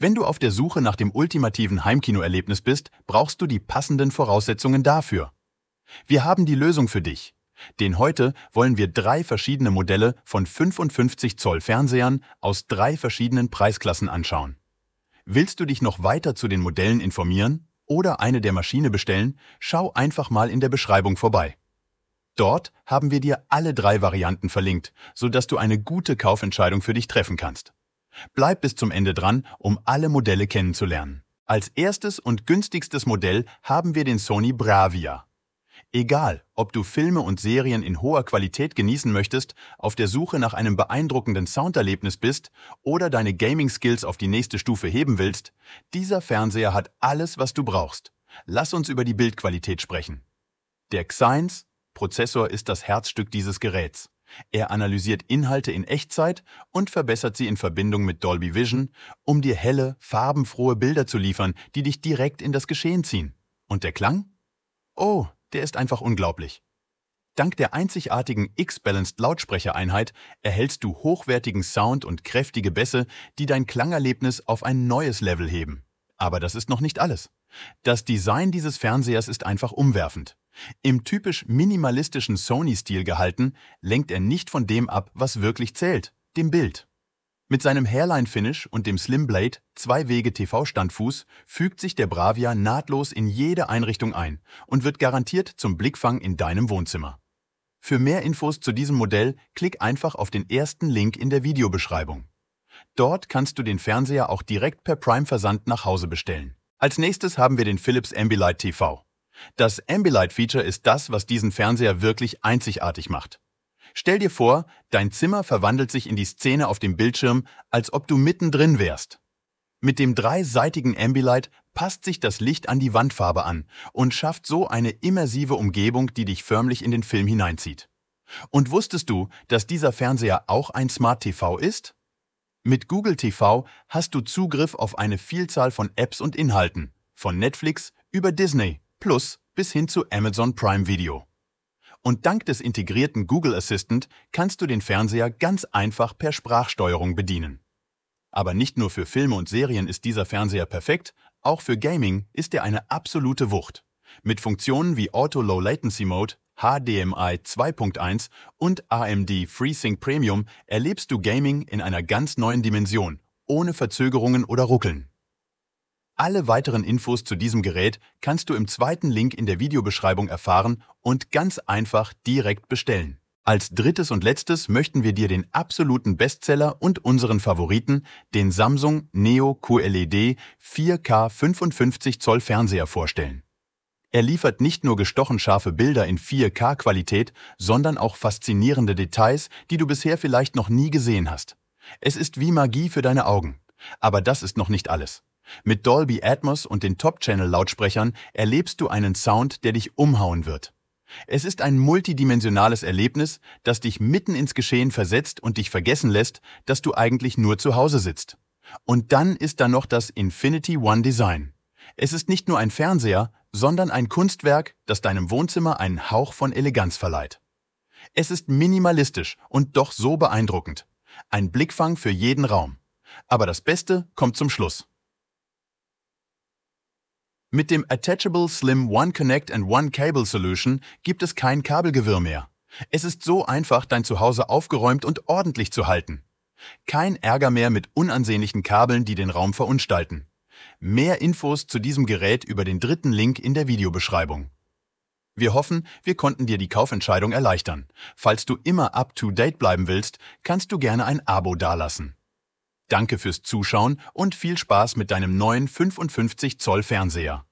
Wenn du auf der Suche nach dem ultimativen Heimkinoerlebnis bist, brauchst du die passenden Voraussetzungen dafür. Wir haben die Lösung für dich. Denn heute wollen wir drei verschiedene Modelle von 55 Zoll Fernsehern aus drei verschiedenen Preisklassen anschauen. Willst du dich noch weiter zu den Modellen informieren oder eine der Maschine bestellen, schau einfach mal in der Beschreibung vorbei. Dort haben wir dir alle drei Varianten verlinkt, sodass du eine gute Kaufentscheidung für dich treffen kannst. Bleib bis zum Ende dran, um alle Modelle kennenzulernen. Als erstes und günstigstes Modell haben wir den Sony Bravia. Egal, ob du Filme und Serien in hoher Qualität genießen möchtest, auf der Suche nach einem beeindruckenden Sounderlebnis bist oder deine Gaming-Skills auf die nächste Stufe heben willst, dieser Fernseher hat alles, was du brauchst. Lass uns über die Bildqualität sprechen. Der Xience Prozessor ist das Herzstück dieses Geräts. Er analysiert Inhalte in Echtzeit und verbessert sie in Verbindung mit Dolby Vision, um dir helle, farbenfrohe Bilder zu liefern, die dich direkt in das Geschehen ziehen. Und der Klang? Oh, der ist einfach unglaublich. Dank der einzigartigen X-Balanced Lautsprechereinheit erhältst du hochwertigen Sound und kräftige Bässe, die dein Klangerlebnis auf ein neues Level heben. Aber das ist noch nicht alles. Das Design dieses Fernsehers ist einfach umwerfend. Im typisch minimalistischen Sony-Stil gehalten, lenkt er nicht von dem ab, was wirklich zählt, dem Bild. Mit seinem Hairline-Finish und dem Slim Blade, zwei Wege TV-Standfuß, fügt sich der Bravia nahtlos in jede Einrichtung ein und wird garantiert zum Blickfang in deinem Wohnzimmer. Für mehr Infos zu diesem Modell klick einfach auf den ersten Link in der Videobeschreibung. Dort kannst du den Fernseher auch direkt per Prime-Versand nach Hause bestellen. Als nächstes haben wir den Philips Ambilight TV. Das Ambilight-Feature ist das, was diesen Fernseher wirklich einzigartig macht. Stell dir vor, dein Zimmer verwandelt sich in die Szene auf dem Bildschirm, als ob du mittendrin wärst. Mit dem dreiseitigen Ambilight passt sich das Licht an die Wandfarbe an und schafft so eine immersive Umgebung, die dich förmlich in den Film hineinzieht. Und wusstest du, dass dieser Fernseher auch ein Smart TV ist? Mit Google TV hast du Zugriff auf eine Vielzahl von Apps und Inhalten, von Netflix über Disney Plus bis hin zu Amazon Prime Video. Und dank des integrierten Google Assistant kannst du den Fernseher ganz einfach per Sprachsteuerung bedienen. Aber nicht nur für Filme und Serien ist dieser Fernseher perfekt, auch für Gaming ist er eine absolute Wucht. Mit Funktionen wie Auto Low Latency Mode, HDMI 2.1 und AMD FreeSync Premium erlebst du Gaming in einer ganz neuen Dimension, ohne Verzögerungen oder Ruckeln. Alle weiteren Infos zu diesem Gerät kannst du im zweiten Link in der Videobeschreibung erfahren und ganz einfach direkt bestellen. Als drittes und letztes möchten wir dir den absoluten Bestseller und unseren Favoriten, den Samsung Neo QLED 4K 55 Zoll Fernseher vorstellen. Er liefert nicht nur gestochen scharfe Bilder in 4K-Qualität, sondern auch faszinierende Details, die du bisher vielleicht noch nie gesehen hast. Es ist wie Magie für deine Augen. Aber das ist noch nicht alles. Mit Dolby Atmos und den Top-Channel-Lautsprechern erlebst du einen Sound, der dich umhauen wird. Es ist ein multidimensionales Erlebnis, das dich mitten ins Geschehen versetzt und dich vergessen lässt, dass du eigentlich nur zu Hause sitzt. Und dann ist da noch das Infinity One Design. Es ist nicht nur ein Fernseher, sondern ein Kunstwerk, das deinem Wohnzimmer einen Hauch von Eleganz verleiht. Es ist minimalistisch und doch so beeindruckend. Ein Blickfang für jeden Raum. Aber das Beste kommt zum Schluss. Mit dem Attachable Slim One Connect and One Cable Solution gibt es kein Kabelgewirr mehr. Es ist so einfach, dein Zuhause aufgeräumt und ordentlich zu halten. Kein Ärger mehr mit unansehnlichen Kabeln, die den Raum verunstalten. Mehr Infos zu diesem Gerät über den dritten Link in der Videobeschreibung. Wir hoffen, wir konnten dir die Kaufentscheidung erleichtern. Falls du immer up-to-date bleiben willst, kannst du gerne ein Abo dalassen. Danke fürs Zuschauen und viel Spaß mit deinem neuen 55 Zoll Fernseher.